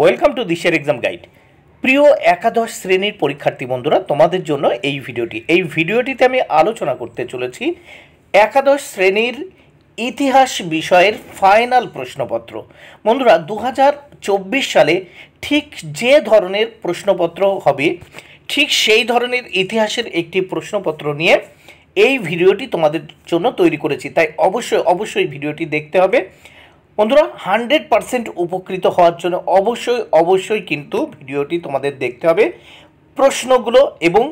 welcome to দিশের exam guide প্রিয় একাদশ শ্রেণীর পরীক্ষার্থী বন্ধুরা তোমাদের জন্য এই ভিডিওটি এই ভিডিওটিতে আমি আলোচনা করতে চলেছি একাদশ শ্রেণীর ইতিহাস বিষয়ের ফাইনাল প্রশ্নপত্র বন্ধুরা দু সালে ঠিক যে ধরনের প্রশ্নপত্র হবে ঠিক সেই ধরনের ইতিহাসের একটি প্রশ্নপত্র নিয়ে এই ভিডিওটি তোমাদের জন্য তৈরি করেছি তাই অবশ্যই অবশ্যই ভিডিওটি দেখতে হবে বন্ধুরা হান্ড্রেড পারসেন্ট উপকৃত হওয়ার জন্য অবশ্যই অবশ্যই কিন্তু ভিডিওটি তোমাদের দেখতে হবে প্রশ্নগুলো এবং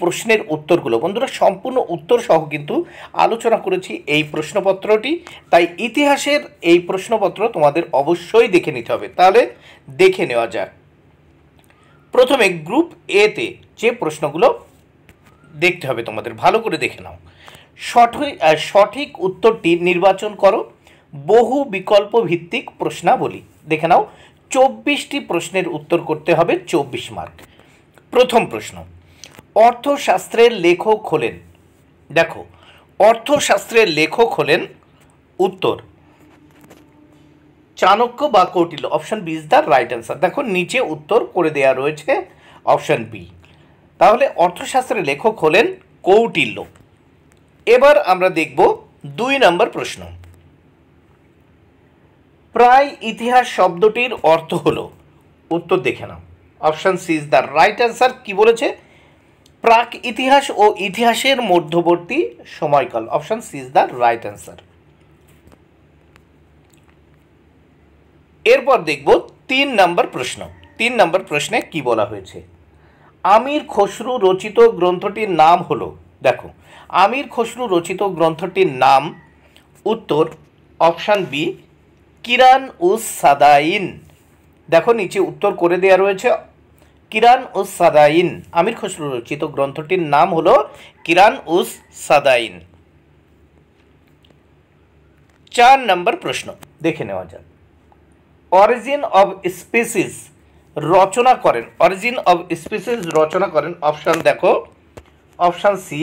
প্রশ্নের উত্তরগুলো বন্ধুরা সম্পূর্ণ উত্তর সহ কিন্তু আলোচনা করেছি এই প্রশ্নপত্রটি তাই ইতিহাসের এই প্রশ্নপত্র তোমাদের অবশ্যই দেখে নিতে হবে তাহলে দেখে নেওয়া যাক প্রথমে গ্রুপ এতে যে প্রশ্নগুলো দেখতে হবে তোমাদের ভালো করে দেখে নাও সঠিক সঠিক উত্তরটি নির্বাচন করো বহু বিকল্প ভিত্তিক প্রশ্নাবলী দেখে নাও চব্বিশটি প্রশ্নের উত্তর করতে হবে চব্বিশ মার্ক প্রথম প্রশ্ন অর্থশাস্ত্রের লেখক হলেন দেখো অর্থশাস্ত্রের লেখক হলেন উত্তর চাণক্য বা Kautilya option B is the right answer দেখো নিচে উত্তর করে দেয়া রয়েছে অপশন বি তাহলে অর্থশাস্ত্রের লেখক হলেন কৌটিল্য এবার আমরা দেখব দুই নম্বর প্রশ্ন প্রায় ইতিহাস শব্দটির অর্থ হল উত্তর দেখে নাও option C is the right answer কী বলেছে প্রাক ইতিহাস ও ইতিহাসের মধ্যবর্তী সময়কাল option C is the right answer এরপর দেখব তিন নম্বর প্রশ্ন তিন নম্বর প্রশ্নে কি বলা হয়েছে আমির খসরু রচিত গ্রন্থটির নাম হলো দেখো আমির খসরু রচিত গ্রন্থটির নাম উত্তর অপশান বি কিরান উস সাদাইন দেখো নিচে উত্তর করে দেয়া রয়েছে কিরান উস সাদাইন আমির খসরু রচিত গ্রন্থটির নাম হলো কিরান উস সাদাইন চার নম্বর প্রশ্ন দেখে নেওয়া যাক অরিজিন অব স্পিসিস রচনা করেন অরিজিন অব স্পিসিস রচনা করেন অপশান দেখো option C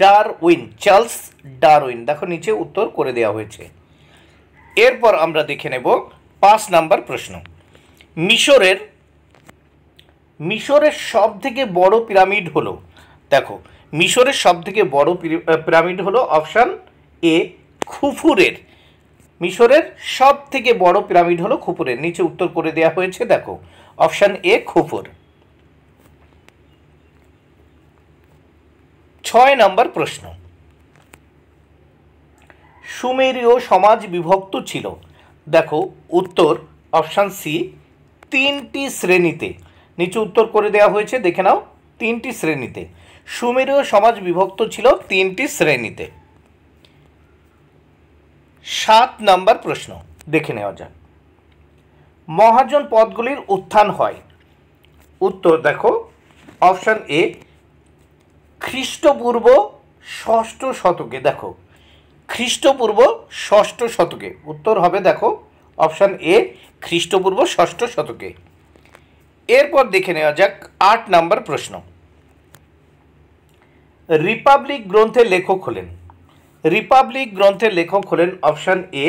Darwin Charles Darwin দেখো নিচে উত্তর করে দেওয়া হয়েছে এরপর আমরা দেখে নেব পাঁচ নাম্বার প্রশ্ন মিশরের মিশরের সব থেকে বড় পিরামিড হলো দেখো মিশরের সব থেকে বড় পিরামিড হলো অপশান এ খুফুরের মিশরের সব থেকে বড় পিরামিড হলো খুপুরের নিচে উত্তর করে দেয়া হয়েছে দেখো অপশান এ খুপুর ছয় নম্বর প্রশ্ন সুমেরীয় সমাজ বিভক্ত ছিল দেখো উত্তর অপশান সি তিনটি শ্রেণীতে নিচে উত্তর করে দেওয়া হয়েছে দেখে নাও তিনটি শ্রেণীতে সুমেরীয় সমাজ বিভক্ত ছিল তিনটি শ্রেণীতে সাত নম্বর প্রশ্ন দেখে নেওয়া যাক মহাজন পদগুলির উত্থান হয় উত্তর দেখো অপশান এ খ্রিস্টপূর্ব ষষ্ঠ শতকে দেখো খ্রিস্টপূর্ব ষষ্ঠ শতকে উত্তর হবে দেখো অপশান এ খ্রিস্টপূর্ব ষষ্ঠ শতকে এরপর দেখে নেওয়া যাক আট নম্বর প্রশ্ন রিপাবলিক গ্রন্থের লেখক হলেন রিপাবলিক গ্রন্থের লেখক হলেন option A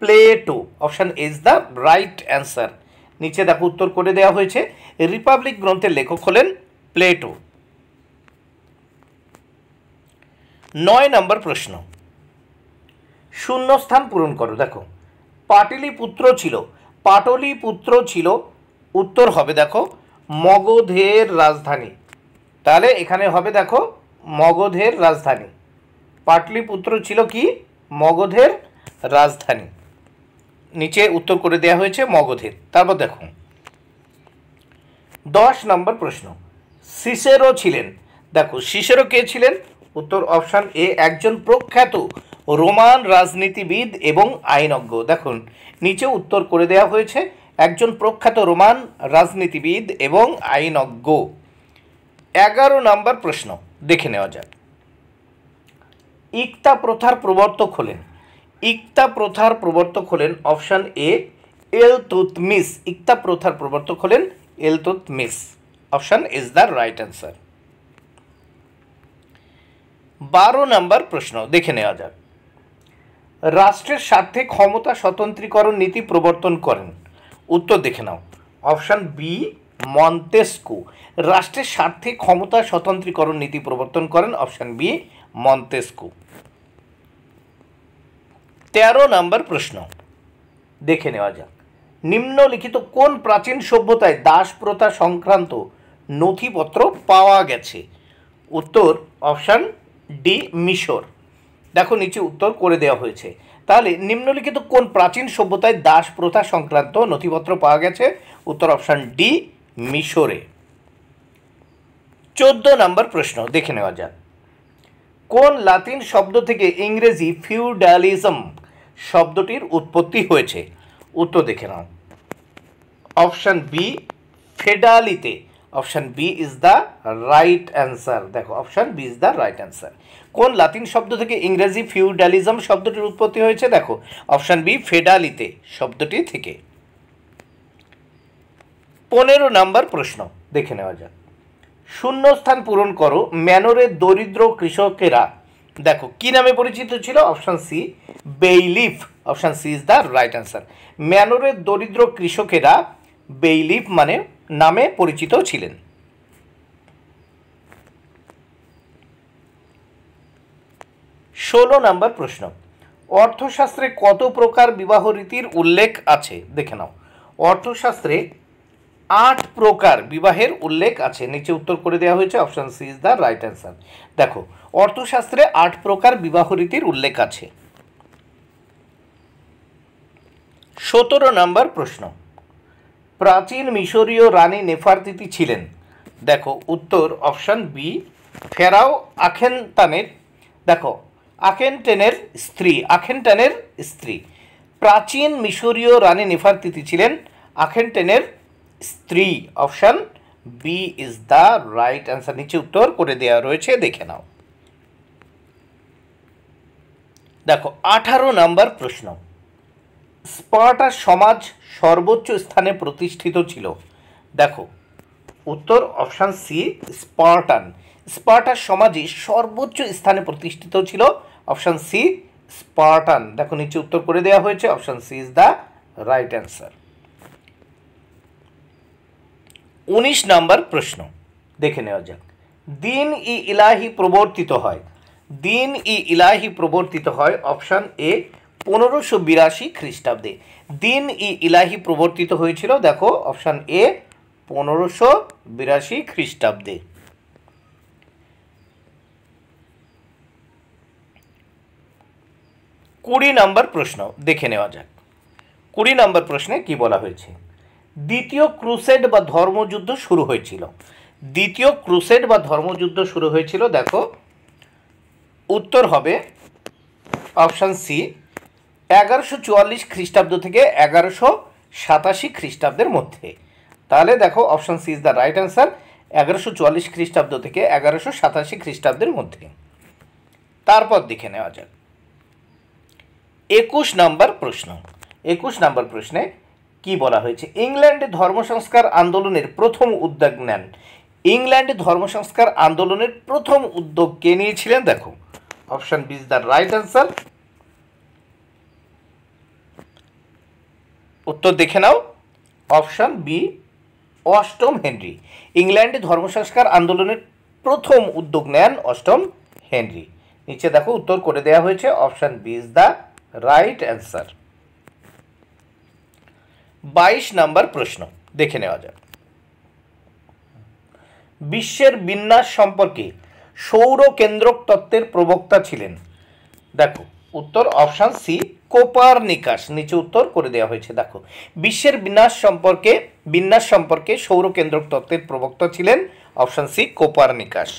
Plato option is the right answer নিচে দেখো উত্তর করে দেওয়া হয়েছে রিপাবলিক গ্রন্থের লেখক হলেন প্লেটো নয় নম্বর প্রশ্ন শূন্যস্থান পূরণ করো দেখো পাটলিপুত্র ছিল পাটলিপুত্র ছিল উত্তর হবে দেখো মগধের রাজধানী তাহলে এখানে হবে দেখো মগধের রাজধানী পাটলিপুত্র ছিল কি মগধের রাজধানী নিচে উত্তর করে দেয়া হয়েছে মগধের তারপর দেখো দশ নম্বর প্রশ্ন শিশেরও ছিলেন দেখো শিশেরও কে ছিলেন উত্তর অপশান এ একজন প্রখ্যাত রোমান রাজনীতিবিদ এবং আইনজ্ঞ দেখুন নিচে উত্তর করে দেওয়া হয়েছে একজন প্রখ্যাত রোমান রাজনীতিবিদ এবং আইনজ্ঞ এগারো নম্বর প্রশ্ন দেখে নেওয়া যাক ইকতা প্রথার প্রবর্তক হলেন ইকতা প্রথার প্রবর্তক হলেন অপশান এ এল মিস ইকতা প্রথার প্রবর্তক হলেন এল মিস option is the right answer বারো নম্বর প্রশ্ন দেখে নেওয়া যাক রাষ্ট্রের স্বার্থে ক্ষমতা স্বতন্ত্রীকরণ নীতি প্রবর্তন করেন উত্তর দেখে নাও অপশান বি মন্তেস্কু রাষ্ট্রের স্বার্থে ক্ষমতা স্বতন্ত্রীকরণ নীতি প্রবর্তন করেন অপশান বি মন্তেস্কু তেরো নম্বর প্রশ্ন দেখে নেওয়া যাক নিম্নলিখিত কোন প্রাচীন সভ্যতায় দাসপ্রথা সংক্রান্ত নথিপত্র পাওয়া গেছে উত্তর অপশান ডি মিশর দেখো নিচে উত্তর করে দেওয়া হয়েছে তাহলে নিম্নলিখিত কোন প্রাচীন সভ্যতায় দাস প্রথা সংক্রান্ত নথিপত্র পাওয়া গেছে উত্তর অপশান ডি মিশরে চোদ্দ নম্বর প্রশ্ন দেখে নেওয়া যাক কোন লাতিন শব্দ থেকে ইংরেজি ফিউডালিজম শব্দটির উৎপত্তি হয়েছে উত্তর দেখে নাও অপশান বি ফেডালিতে option B is the right answer দেখো option B is the right answer কোন লাতিন শব্দ থেকে ইংরেজি ফিউডালিজম শব্দটির উৎপত্তি হয়েছে দেখো অপশান বি ফেডালিতে শব্দটি থেকে পনেরো নাম্বার প্রশ্ন দেখে নেওয়া যাক শূন্যস্থান পূরণ করো ম্যানরের দরিদ্র কৃষকেরা দেখো কি নামে পরিচিত ছিল option C bailiff option C is the right answer ম্যানরের দরিদ্র কৃষকেরা বেইলিফ মানে নামে পরিচিত ছিলেন ষোলো নম্বর প্রশ্ন অর্থশাস্ত্রে কত প্রকার বিবাহ রীতির উল্লেখ আছে দেখে নাও অর্থশাস্ত্রে আট প্রকার বিবাহের উল্লেখ আছে নিচে উত্তর করে দেওয়া হয়েছে option C is the right answer দেখো অর্থশাস্ত্রে আট প্রকার বিবাহ রীতির উল্লেখ আছে সতেরো নম্বর প্রশ্ন প্রাচীন মিশরীয় রানী নেফারতিতি ছিলেন দেখো উত্তর অপশান বি ফেরাও আখেনতানের দেখো আখেনটেনের স্ত্রী আখেনটানের স্ত্রী প্রাচীন মিশরীয় রানী নেফারতিতি ছিলেন আখেনটেনের স্ত্রী option B is the right answer নিচে উত্তর করে দেওয়া রয়েছে দেখে নাও দেখো আঠারো নাম্বার প্রশ্ন স্পার্টার সমাজ সর্বোচ্চ স্থানে প্রতিষ্ঠিত ছিল দেখো উত্তর অপশান সি স্পার্টান স্পার্টার সমাজে সর্বোচ্চ স্থানে প্রতিষ্ঠিত ছিল অপশান সি স্পার্টান দেখো নিচে উত্তর করে দেওয়া হয়েছে option C is the right answer উনিশ নাম্বার প্রশ্ন দেখে নেওয়া যাক দিন ই ইলাহি প্রবর্তিত হয় দিন ই ইলাহি প্রবর্তিত হয় অপশান এ পনেরোশো বিরাশি খ্রিস্টাব্দে দিন ই ইলাহি প্রবর্তিত হয়েছিল দেখো অপশান এ পনেরোশো বিরাশি খ্রিস্টাব্দে কুড়ি নম্বর প্রশ্ন দেখে নেওয়া যাক কুড়ি নম্বর প্রশ্নে কি বলা হয়েছে দ্বিতীয় ক্রুসেড বা ধর্মযুদ্ধ শুরু হয়েছিল দ্বিতীয় ক্রুসেড বা ধর্মযুদ্ধ শুরু হয়েছিল দেখো উত্তর হবে অপশান সি এগারোশো চুয়াল্লিশ খ্রিস্টাব্দ থেকে এগারোশো সাতাশি খ্রিস্টাব্দের মধ্যে তাহলে দেখো option C is the right answer এগারোশো চুয়াল্লিশ খ্রিস্টাব্দ থেকে এগারোশো সাতাশি খ্রিস্টাব্দের মধ্যে তারপর দেখে নেওয়া যাক একুশ নম্বর প্রশ্ন একুশ নম্বর প্রশ্নে কি বলা হয়েছে ইংল্যান্ডে ধর্মসংস্কার আন্দোলনের প্রথম উদ্যোগ নেন ইংল্যান্ডে ধর্মসংস্কার আন্দোলনের প্রথম উদ্যোগ কে নিয়েছিলেন দেখো option B is the right answer উত্তর দেখে নাও অপশান বি অষ্টম হেনরি ইংল্যান্ডে ধর্মসংস্কার আন্দোলনের প্রথম উদ্যোগ নেন অষ্টম হেনরি নিচে দেখো উত্তর করে দেয়া হয়েছে option B is the right answer বাইশ নাম্বার প্রশ্ন দেখে নেওয়া যাক বিশ্বের বিন্যাস সম্পর্কে সৌর কেন্দ্রক তত্ত্বের প্রবক্তা ছিলেন দেখো উত্তর অপশান সি কোপার নিকাশ নিচে উত্তর করে দেওয়া হয়েছে দেখো বিশ্বের বিন্যাস সম্পর্কে বিন্যাস সম্পর্কে সৌরকেন্দ্রক তত্ত্বের প্রবক্তা ছিলেন অপশান সি কোপার নিকাশ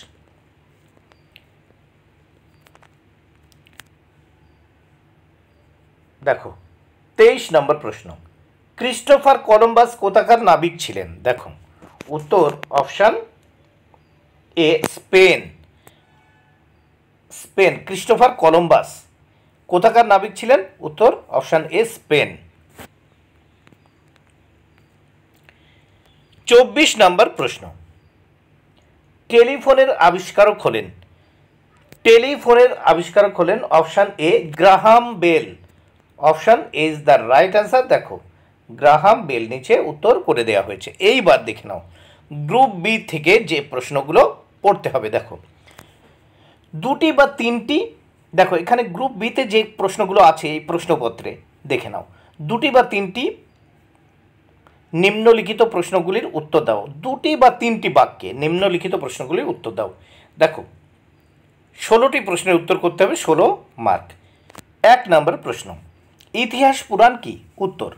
দেখো তেইশ নম্বর প্রশ্ন ক্রিস্টোফার কলম্বাস কোথাকার নাবিক ছিলেন দেখো উত্তর option A Spain Spain Christopher Columbus কোথাকার নাবিক ছিলেন উত্তর অপশান এ স্পেন চব্বিশ নম্বর প্রশ্ন টেলিফোনের আবিষ্কারক হলেন টেলিফোনের আবিষ্কারক হলেন option A Graham Bell option A is the right answer দেখো গ্রাহাম বেল নিচে উত্তর করে দেওয়া হয়েছে এইবার দেখে নাও গ্রুপ বি থেকে যে প্রশ্নগুলো পড়তে হবে দেখো দুটি বা তিনটি দেখো এখানে গ্রুপ বিতে যে প্রশ্নগুলো আছে এই প্রশ্নপত্রে দেখে নাও দুটি বা তিনটি নিম্নলিখিত প্রশ্নগুলির উত্তর দাও দুটি বা তিনটি বাক্যে নিম্নলিখিত প্রশ্নগুলির উত্তর দাও দেখো ষোলোটি প্রশ্নের উত্তর করতে হবে ষোলো মার্ক এক নম্বর প্রশ্ন ইতিহাস পুরাণ কি উত্তর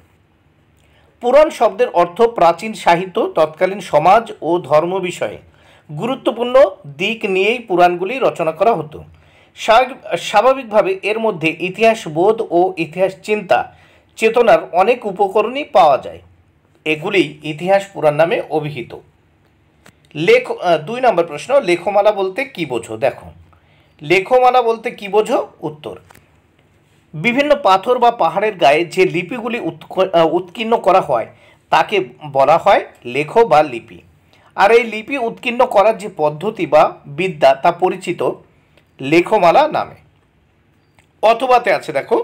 পুরাণ শব্দের অর্থ প্রাচীন সাহিত্য তৎকালীন সমাজ ও ধর্ম বিষয়ে গুরুত্বপূর্ণ দিক নিয়েই পুরাণগুলি রচনা করা হতো স্বাভাবিকভাবে এর মধ্যে ইতিহাস বোধ ও ইতিহাস চিন্তা চেতনার অনেক উপকরণই পাওয়া যায় এগুলি ইতিহাস পুরাণ নামে অভিহিত লেখ দুই নম্বর প্রশ্ন লেখমালা বলতে কী বোঝো দেখো লেখমালা বলতে কী বোঝো উত্তর বিভিন্ন পাথর বা পাহাড়ের গায়ে যে লিপিগুলি উৎকীর্ণ করা হয় তাকে বলা হয় লেখ বা লিপি আর এই লিপি উৎকীর্ণ করার যে পদ্ধতি বা বিদ্যা তা পরিচিত লেখমালা নামে অথবাতে আছে দেখো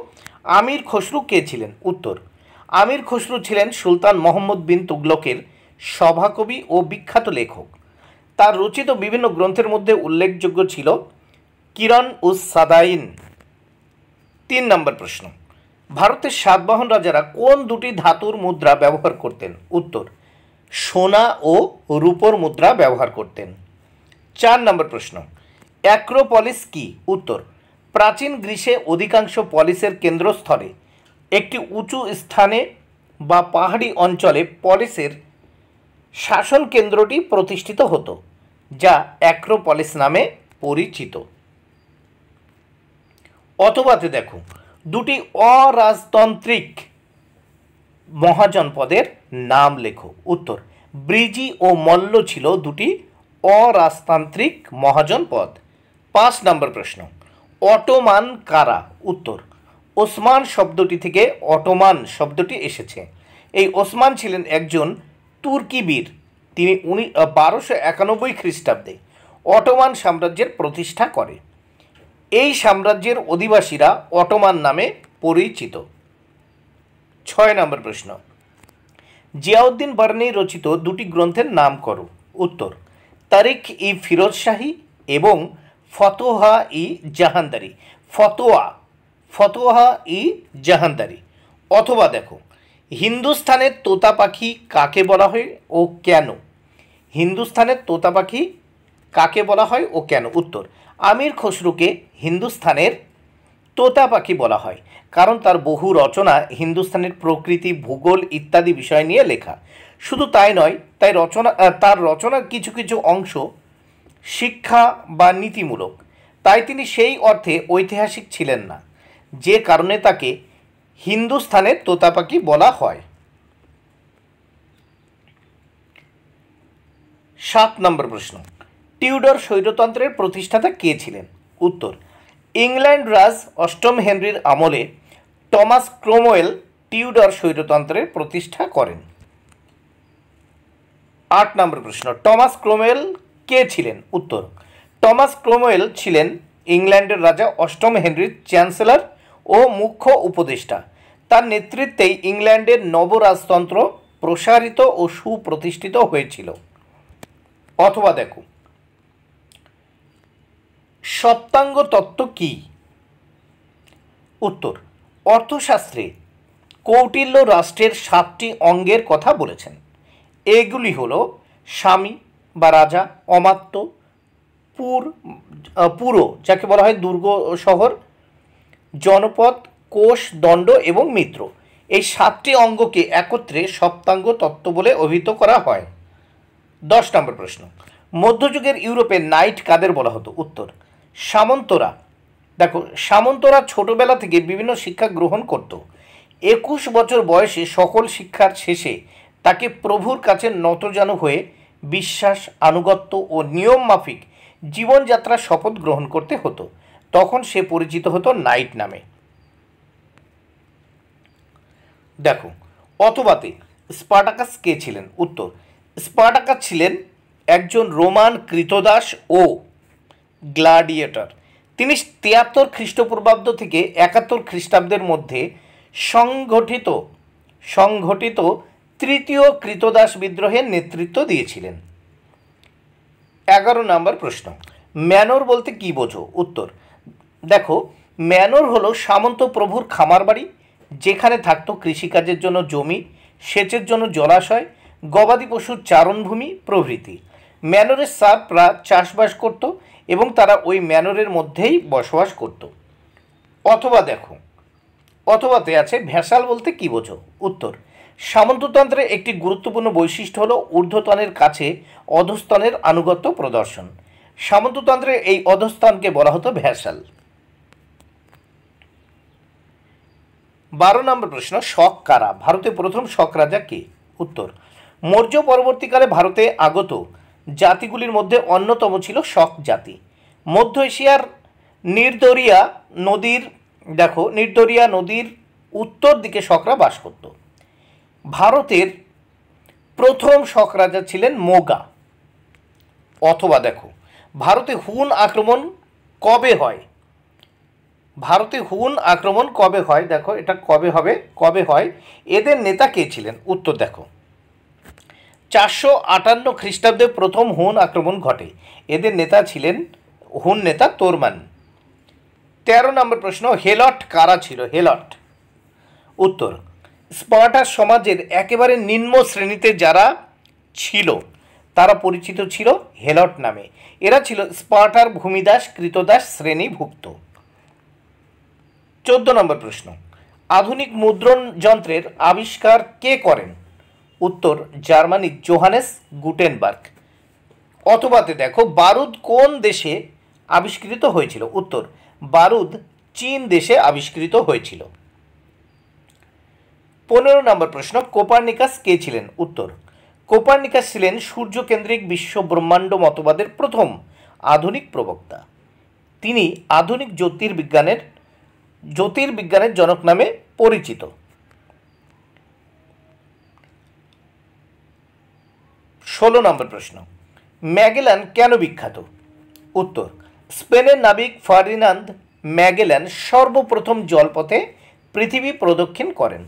আমির খসরু কে ছিলেন উত্তর আমির খসরু ছিলেন সুলতান মোহাম্মদ বিন তুগলকের সভাকবি ও বিখ্যাত লেখক তার রচিত বিভিন্ন গ্রন্থের মধ্যে উল্লেখযোগ্য ছিল কিরণ উস সাদাইন তিন নম্বর প্রশ্ন ভারতের সাতবাহন রাজারা কোন দুটি ধাতুর মুদ্রা ব্যবহার করতেন উত্তর সোনা ও রূপোর মুদ্রা ব্যবহার করতেন চার নম্বর প্রশ্ন অ্যাক্রোপলিস কি উত্তর প্রাচীন গ্রীষে অধিকাংশ পলিসের কেন্দ্রস্থলে একটি উঁচু স্থানে বা পাহাড়ি অঞ্চলে পলিসের শাসন কেন্দ্রটি প্রতিষ্ঠিত হতো যা অ্যাক্রোপলিস নামে পরিচিত অথবাতে দেখো দুটি অরাজতান্ত্রিক মহাজনপদের নাম লেখো উত্তর ব্রিজি ও মল্ল ছিল দুটি অরাজতান্ত্রিক মহাজনপদ পাঁচ নম্বর প্রশ্ন অটোমান কারা উত্তর ওসমান শব্দটি থেকে অটোমান শব্দটি এসেছে এই ওসমান ছিলেন একজন তুর্কি বীর তিনি উনি বারোশো একানব্বই খ্রিস্টাব্দে অটোমান সাম্রাজ্যের প্রতিষ্ঠা করে এই সাম্রাজ্যের অধিবাসীরা অটোমান নামে পরিচিত ছয় নম্বর প্রশ্ন জিয়াউদ্দিন বার্নি রচিত দুটি গ্রন্থের নাম করো উত্তর তারিখ ই ফিরোজ শাহী এবং ফতোহা ই জাহানদারি ফতোয়া ফতোহা ই জাহানদারি অথবা দেখো হিন্দুস্থানের তোতা পাখি কাকে বলা হয় ও কেন হিন্দুস্থানের তোতা পাখি কাকে বলা হয় ও কেন উত্তর আমির খসরুকে হিন্দুস্থানের তোতা পাখি বলা হয় কারণ তার বহু রচনা হিন্দুস্থানের প্রকৃতি ভূগোল ইত্যাদি বিষয় নিয়ে লেখা শুধু তাই নয় তাই রচনা তার রচনার কিছু কিছু অংশ শিক্ষা বা নীতিমূলক তাই তিনি সেই অর্থে ঐতিহাসিক ছিলেন না যে কারণে তাকে হিন্দুস্থানের পাখি বলা হয় সাত নম্বর প্রশ্ন টিউডর স্বৈরতন্ত্রের প্রতিষ্ঠাতা কে ছিলেন উত্তর ইংল্যান্ড রাজ অষ্টম হেনরির আমলে টমাস ক্রোমোয়েল টিউডর স্বৈরতন্ত্রের প্রতিষ্ঠা করেন আট নম্বর প্রশ্ন টমাস ক্রোমেল কে ছিলেন উত্তর টমাস ক্রোমওয়েল ছিলেন ইংল্যান্ডের রাজা অষ্টম হেনরির চ্যান্সেলর ও মুখ্য উপদেষ্টা তার নেতৃত্বেই ইংল্যান্ডের নবরাজতন্ত্র প্রসারিত ও সুপ্রতিষ্ঠিত হয়েছিল অথবা দেখো সপ্তাঙ্গ তত্ত্ব কি উত্তর অর্থশাস্ত্রে কৌটিল্য রাষ্ট্রের সাতটি অঙ্গের কথা বলেছেন এগুলি হল স্বামী বা রাজা অমাত্য পুর পুরো যাকে বলা হয় দুর্গ শহর জনপদ কোষ দণ্ড এবং মিত্র এই সাতটি অঙ্গকে একত্রে সপ্তাঙ্গ তত্ত্ব বলে অভিহিত করা হয় দশ নম্বর প্রশ্ন মধ্যযুগের ইউরোপে নাইট কাদের বলা হতো উত্তর সামন্তরা দেখো সামন্তরা ছোটবেলা থেকে বিভিন্ন শিক্ষা গ্রহণ করত একুশ বছর বয়সে সকল শিক্ষার শেষে তাকে প্রভুর কাছে নতজানু হয়ে বিশ্বাস আনুগত্য ও নিয়ম মাফিক জীবনযাত্রার শপথ গ্রহণ করতে হতো তখন সে পরিচিত হতো নাইট নামে দেখো অথবাতে স্পার্টাকাস কে ছিলেন উত্তর স্পাটাকাস ছিলেন একজন রোমান কৃতদাস ও গ্লাডিয়েটর তিনি তিয়াত্তর খ্রিস্টপূর্বাব্দ থেকে একাত্তর খ্রিস্টাব্দের মধ্যে সংঘটিত সংঘটিত তৃতীয় কৃতদাস বিদ্রোহের নেতৃত্ব দিয়েছিলেন এগারো নম্বর প্রশ্ন ম্যানর বলতে কি বোঝো উত্তর দেখো ম্যানর হলো সামন্ত প্রভুর খামার বাড়ি যেখানে থাকতো কৃষিকাজের জন্য জমি সেচের জন্য জলাশয় গবাদি পশুর চারণভূমি প্রভৃতি ম্যানরের সাপরা চাষবাস করত এবং তারা ওই ম্যানরের মধ্যেই বসবাস করত অথবা দেখো অথবাতে আছে ভেসাল বলতে কি বোঝো উত্তর সামন্ততন্ত্রের একটি গুরুত্বপূর্ণ বৈশিষ্ট্য হল ঊর্ধ্বতনের কাছে অধস্তনের আনুগত্য প্রদর্শন সামন্ততন্ত্রের এই অধস্তনকে বলা হতো ভ্যাসাল বারো নম্বর প্রশ্ন শক কারা ভারতে প্রথম শক রাজা কে উত্তর মৌর্য পরবর্তীকালে ভারতে আগত জাতিগুলির মধ্যে অন্যতম ছিল শক জাতি মধ্য এশিয়ার নির্দরিয়া নদীর দেখো নির্দরিয়া নদীর উত্তর দিকে শকরা বাস করত ভারতের প্রথম শক রাজা ছিলেন মোগা অথবা দেখো ভারতে হুন আক্রমণ কবে হয় ভারতে হুন আক্রমণ কবে হয় দেখো এটা কবে হবে কবে হয় এদের নেতা কে ছিলেন উত্তর দেখো চারশো আটান্ন খ্রিস্টাব্দে প্রথম হুন আক্রমণ ঘটে এদের নেতা ছিলেন হুন নেতা তোরমান তেরো নম্বর প্রশ্ন হেলট কারা ছিল হেলট উত্তর স্পার্টার সমাজের একেবারে নিম্ন শ্রেণীতে যারা ছিল তারা পরিচিত ছিল হেলট নামে এরা ছিল স্পার্টার ভূমিদাস কৃতদাস শ্রেণীভুক্ত চোদ্দ নম্বর প্রশ্ন আধুনিক মুদ্রণ যন্ত্রের আবিষ্কার কে করেন উত্তর জার্মানির জোহানেস গুটেনবার্গ অথবাতে দেখো বারুদ কোন দেশে আবিষ্কৃত হয়েছিল উত্তর বারুদ চীন দেশে আবিষ্কৃত হয়েছিল পনেরো নম্বর প্রশ্ন কোপার্নিকাস কে ছিলেন উত্তর কোপার্নিকাস ছিলেন সূর্যকেন্দ্রিক বিশ্ব ব্রহ্মাণ্ড মতবাদের প্রথম আধুনিক প্রবক্তা তিনি আধুনিক জ্যোতির্বিজ্ঞানের জ্যোতির্বিজ্ঞানের জনক নামে পরিচিত ষোলো নম্বর প্রশ্ন ম্যাগেলান কেন বিখ্যাত উত্তর স্পেনের নাবিক ফার্ডিনান্দ ম্যাগেলান সর্বপ্রথম জলপথে পৃথিবী প্রদক্ষিণ করেন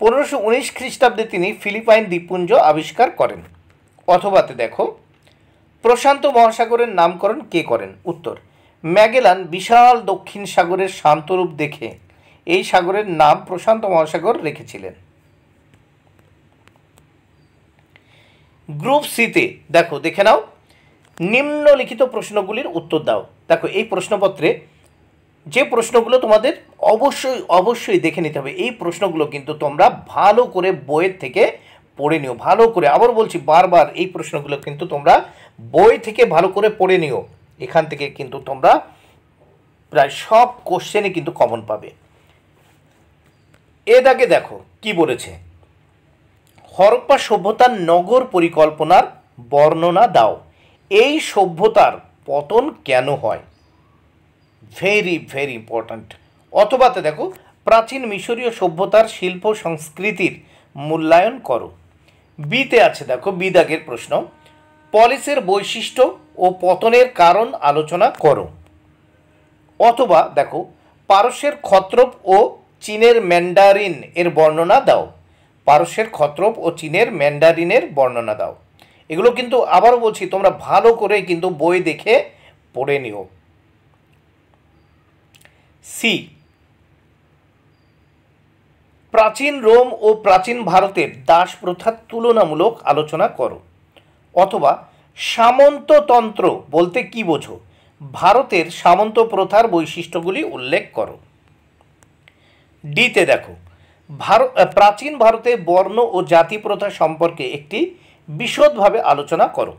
পনেরোশো উনিশ খ্রিস্টাব্দে তিনি ফিলিপাইন দ্বীপপুঞ্জ আবিষ্কার করেন অথবাতে দেখো প্রশান্ত মহাসাগরের নামকরণ কে করেন উত্তর ম্যাগেলান বিশাল দক্ষিণ সাগরের শান্তরূপ দেখে এই সাগরের নাম প্রশান্ত মহাসাগর রেখেছিলেন গ্রুপ সিতে দেখো দেখে নাও নিম্নলিখিত প্রশ্নগুলির উত্তর দাও দেখো এই প্রশ্নপত্রে যে প্রশ্নগুলো তোমাদের অবশ্যই অবশ্যই দেখে নিতে হবে এই প্রশ্নগুলো কিন্তু তোমরা ভালো করে বইয়ের থেকে পড়ে নিও ভালো করে আবার বলছি বারবার এই প্রশ্নগুলো কিন্তু তোমরা বই থেকে ভালো করে পড়ে নিও এখান থেকে কিন্তু তোমরা প্রায় সব কোশ্চেনে কিন্তু কমন পাবে এটাকে দেখো কি বলেছে হরপ্পা সভ্যতার নগর পরিকল্পনার বর্ণনা দাও এই সভ্যতার পতন কেন হয় ভেরি ভেরি ইম্পর্ট্যান্ট অথবাতে দেখো প্রাচীন মিশরীয় সভ্যতার শিল্প সংস্কৃতির মূল্যায়ন করো বিতে আছে দেখো বিদাগের প্রশ্ন পলিসের বৈশিষ্ট্য ও পতনের কারণ আলোচনা করো অথবা দেখো পারস্যের খত্রপ ও চীনের ম্যান্ডারিন এর বর্ণনা দাও পারস্যের খত্রপ ও চীনের ম্যান্ডারিনের বর্ণনা দাও এগুলো কিন্তু আবারও বলছি তোমরা ভালো করে কিন্তু বই দেখে পড়ে নিও সি প্রাচীন রোম ও প্রাচীন ভারতের দাস প্রথার তুলনামূলক আলোচনা করো অথবা সামন্ততন্ত্র বলতে কি বোঝো ভারতের সামন্ত প্রথার বৈশিষ্ট্যগুলি উল্লেখ করো ডিতে দেখো ভারত প্রাচীন ভারতে বর্ণ ও জাতি প্রথা সম্পর্কে একটি বিশদভাবে আলোচনা করো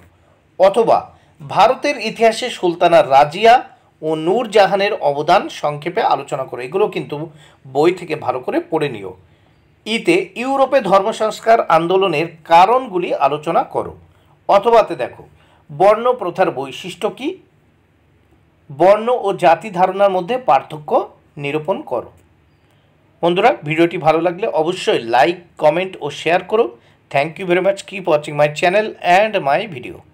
অথবা ভারতের ইতিহাসে সুলতানা রাজিয়া ও জাহানের অবদান সংক্ষেপে আলোচনা করো এগুলো কিন্তু বই থেকে ভালো করে পড়ে নিও ইতে ইউরোপে ধর্ম সংস্কার আন্দোলনের কারণগুলি আলোচনা করো অথবাতে দেখো বর্ণ প্রথার বৈশিষ্ট্য কী বর্ণ ও জাতি ধারণার মধ্যে পার্থক্য নিরূপণ করো বন্ধুরা ভিডিওটি ভালো লাগলে অবশ্যই লাইক কমেন্ট ও শেয়ার করো thank you very much keep watching my channel and my video